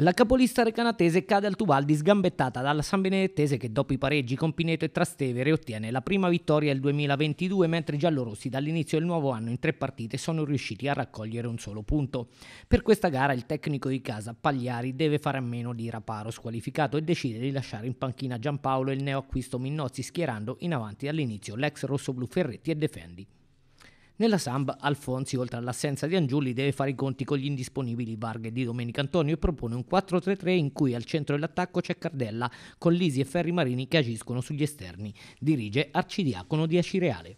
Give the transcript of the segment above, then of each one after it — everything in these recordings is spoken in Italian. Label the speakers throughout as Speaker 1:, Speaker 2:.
Speaker 1: La capolista recanatese cade al Tuvaldi sgambettata dalla Sambenedettese che dopo i pareggi con Pineto e Trastevere ottiene la prima vittoria del 2022 mentre i giallorossi dall'inizio del nuovo anno in tre partite sono riusciti a raccogliere un solo punto. Per questa gara il tecnico di casa Pagliari deve fare a meno di Raparo squalificato e decide di lasciare in panchina Giampaolo e il neoacquisto Minnozzi schierando in avanti all'inizio l'ex rossoblù Ferretti e Defendi. Nella Samb Alfonsi, oltre all'assenza di Angiulli, deve fare i conti con gli indisponibili Varghe di Domenico Antonio e propone un 4-3-3 in cui al centro dell'attacco c'è Cardella, con Lisi e Ferri Marini che agiscono sugli esterni. Dirige Arcidiacono di Acireale.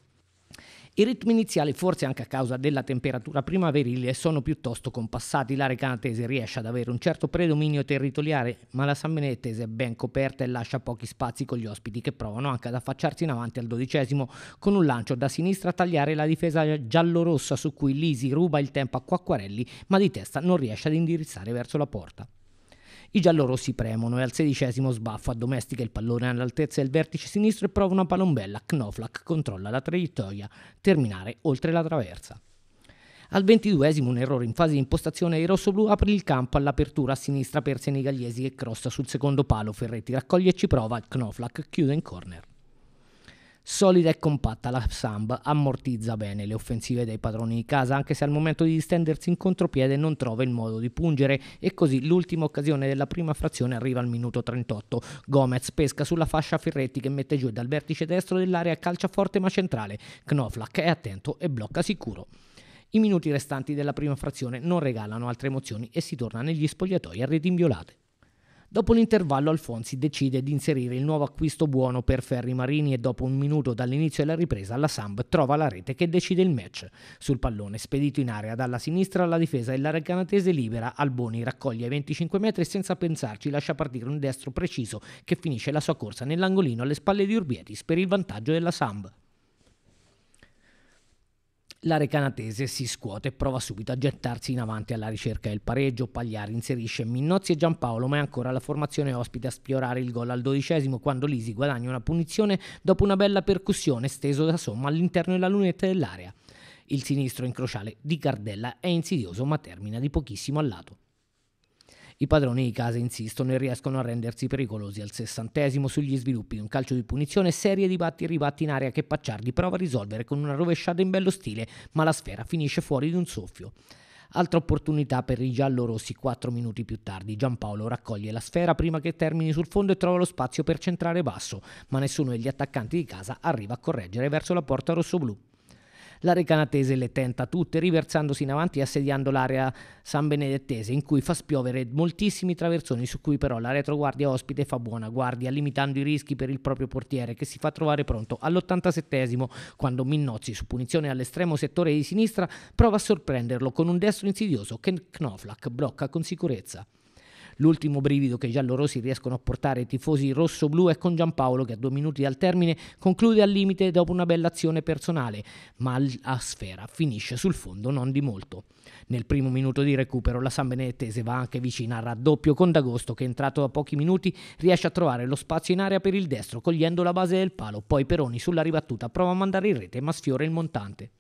Speaker 1: I ritmi iniziali, forse anche a causa della temperatura primaverile, sono piuttosto compassati. L'area canatese riesce ad avere un certo predominio territoriale, ma la San sambenettese è ben coperta e lascia pochi spazi con gli ospiti che provano anche ad affacciarsi in avanti al dodicesimo con un lancio da sinistra a tagliare la difesa giallorossa su cui Lisi ruba il tempo a Quacquarelli, ma di testa non riesce ad indirizzare verso la porta. I giallorossi premono e al sedicesimo sbaffa, domestica il pallone all'altezza del vertice sinistro e prova una palombella. Knoflak controlla la traiettoria, terminare oltre la traversa. Al ventiduesimo un errore in fase di impostazione i rossoblù apre il campo all'apertura a sinistra per Senigaliesi che crossa sul secondo palo. Ferretti raccoglie e ci prova, Knoflak chiude in corner. Solida e compatta, la Samba ammortizza bene le offensive dei padroni di casa, anche se al momento di distendersi in contropiede non trova il modo di pungere e così l'ultima occasione della prima frazione arriva al minuto 38. Gomez pesca sulla fascia Ferretti che mette giù dal vertice destro dell'area calcia forte ma centrale. Knoflak è attento e blocca sicuro. I minuti restanti della prima frazione non regalano altre emozioni e si torna negli spogliatoi a reti inviolate. Dopo l'intervallo Alfonsi decide di inserire il nuovo acquisto buono per Ferri Marini e dopo un minuto dall'inizio della ripresa la Samb trova la rete che decide il match. Sul pallone spedito in area dalla sinistra alla difesa e l'area canatese libera, Alboni raccoglie 25 metri e senza pensarci lascia partire un destro preciso che finisce la sua corsa nell'angolino alle spalle di Urbietis per il vantaggio della Samb. L'area canatese si scuote e prova subito a gettarsi in avanti alla ricerca del pareggio. Pagliari inserisce Minnozzi e Giampaolo, ma è ancora la formazione ospite a spiorare il gol al dodicesimo quando Lisi guadagna una punizione dopo una bella percussione steso da somma all'interno della lunetta dell'area. Il sinistro incrociale di Cardella è insidioso ma termina di pochissimo al lato. I padroni di casa insistono e riescono a rendersi pericolosi al sessantesimo sugli sviluppi di un calcio di punizione serie di batti e ribatti in area che Pacciardi prova a risolvere con una rovesciata in bello stile, ma la sfera finisce fuori di un soffio. Altra opportunità per i giallorossi 4 minuti più tardi. Giampaolo raccoglie la sfera prima che termini sul fondo e trova lo spazio per centrare basso, ma nessuno degli attaccanti di casa arriva a correggere verso la porta rossoblù la Recanatese le tenta tutte, riversandosi in avanti e assediando l'area San Benedettese, in cui fa spiovere moltissimi traversoni, su cui però la retroguardia ospite fa buona guardia, limitando i rischi per il proprio portiere, che si fa trovare pronto all'87 quando Minnozzi, su punizione all'estremo settore di sinistra, prova a sorprenderlo con un destro insidioso che Knoflak blocca con sicurezza. L'ultimo brivido che i giallorossi riescono a portare ai tifosi rosso-blu è con Giampaolo che a due minuti dal termine conclude al limite dopo una bella azione personale, ma la sfera finisce sul fondo non di molto. Nel primo minuto di recupero la San Benedettese va anche vicina al raddoppio con D'Agosto che entrato da pochi minuti riesce a trovare lo spazio in area per il destro cogliendo la base del palo, poi Peroni sulla ribattuta prova a mandare in rete ma sfiora il montante.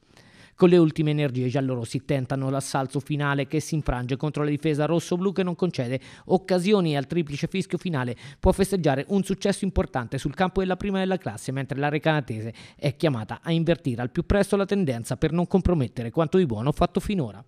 Speaker 1: Con le ultime energie i giallorossi tentano l'assalto finale che si infrange contro la difesa rosso-blu che non concede occasioni al triplice fischio finale può festeggiare un successo importante sul campo della prima della classe mentre la recanatese è chiamata a invertire al più presto la tendenza per non compromettere quanto di buono fatto finora.